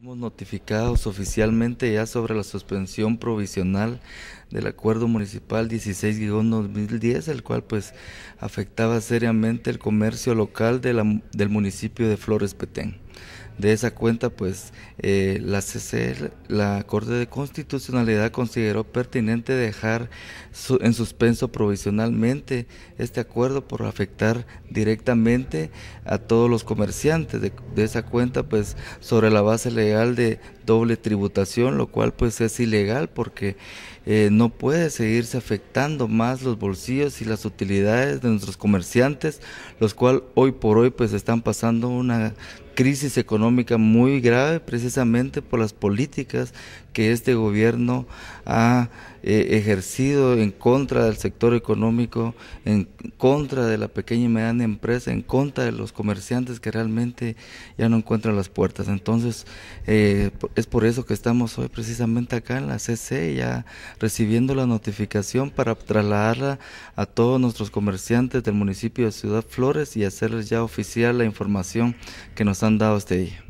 Fuimos notificados oficialmente ya sobre la suspensión provisional del Acuerdo Municipal 16-2010, el cual pues afectaba seriamente el comercio local del municipio de Flores Petén de esa cuenta, pues eh, la CCL, la Corte de Constitucionalidad consideró pertinente dejar en suspenso provisionalmente este acuerdo por afectar directamente a todos los comerciantes de, esa cuenta, pues sobre la base legal de doble tributación, lo cual pues es ilegal porque eh, no puede seguirse afectando más los bolsillos y las utilidades de nuestros comerciantes, los cuales hoy por hoy pues están pasando una crisis económica muy grave precisamente por las políticas que este gobierno ha eh, ejercido en contra del sector económico, en contra de la pequeña y mediana empresa, en contra de los comerciantes que realmente ya no encuentran las puertas. Entonces, eh, es por eso que estamos hoy precisamente acá en la CC, ya recibiendo la notificación para trasladarla a todos nuestros comerciantes del municipio de Ciudad Flores y hacerles ya oficial la información que nos han dado este día.